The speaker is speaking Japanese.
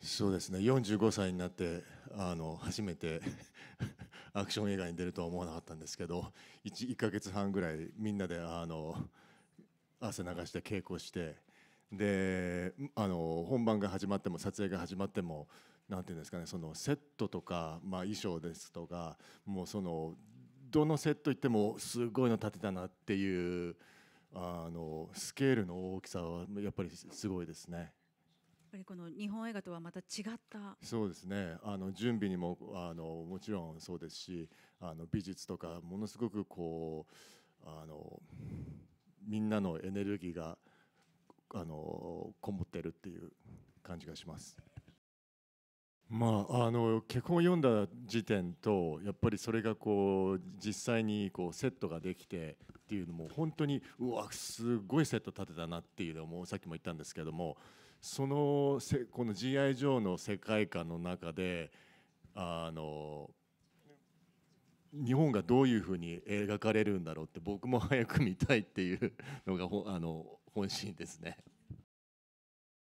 そうですね45歳になってあの初めて アクション映画に出るとは思わなかったんですけど 1, 1ヶ月半ぐらいみんなであの汗流して稽古してであの本番が始まっても撮影が始まってもなんていうんですかねそのセットとか、まあ、衣装ですとかもうそのどのセット行ってもすごいの立てたなっていうあのスケールの大きさはやっぱりすごいですね。ぱりこの日本映画とはまた違ったそうですねあの準備にもあのもちろんそうですしあの美術とかものすごくこうあのみんなのエネルギーがあのこもってるっていう感じがします。まあ、あの脚本を読んだ時点とやっぱりそれがこう実際にこうセットができてっていうのも本当にうわすごいセット立てたなっていうのもさっきも言ったんですけどもそのせこの GI ジョーの世界観の中であの日本がどういうふうに描かれるんだろうって僕も早く見たいっていうのがあの本心ですね。